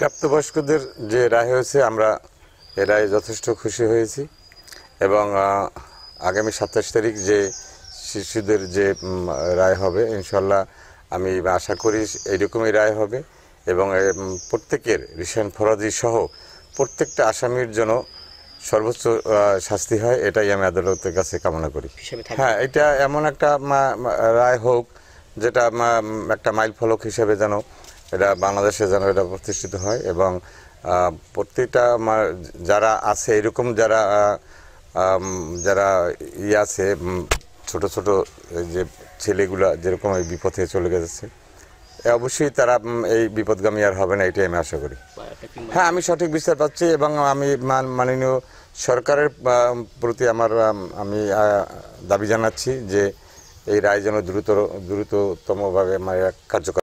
প্রাপ্তবয়স্কদের যে রায় হয়েছে আমরা এ রায় যথেষ্ট খুশি হয়েছি এবং আগামী সাতাশ তারিখ যে শিশুদের যে রায় হবে ইনশাল্লাহ আমি আশা করি এইরকমই রায় হবে এবং প্রত্যেকের রিসেন্ট ফরাজি সহ প্রত্যেকটা আসামির জন্য সর্বোচ্চ শাস্তি হয় এটাই আমি আদালতের কাছে কামনা করি হ্যাঁ এটা এমন একটা রায় হোক যেটা একটা মাইল ফলক হিসেবে যেন এটা বাংলাদেশে যেন এটা প্রতিষ্ঠিত হয় এবং প্রত্যেকটা আমার যারা আছে এরকম যারা যারা ই আছে ছোট ছোট যে ছেলেগুলা যেরকম এই বিপথে চলে গেছে অবশ্যই তারা এই বিপদগামী আর হবে না এটাই আমি আশা করি হ্যাঁ আমি সঠিক বিচার পাচ্ছি এবং আমি মাননীয় সরকারের প্রতি আমার আমি দাবি জানাচ্ছি যে এই রায় যেন দ্রুত দ্রুততমভাবে আমার মানে কার্যকর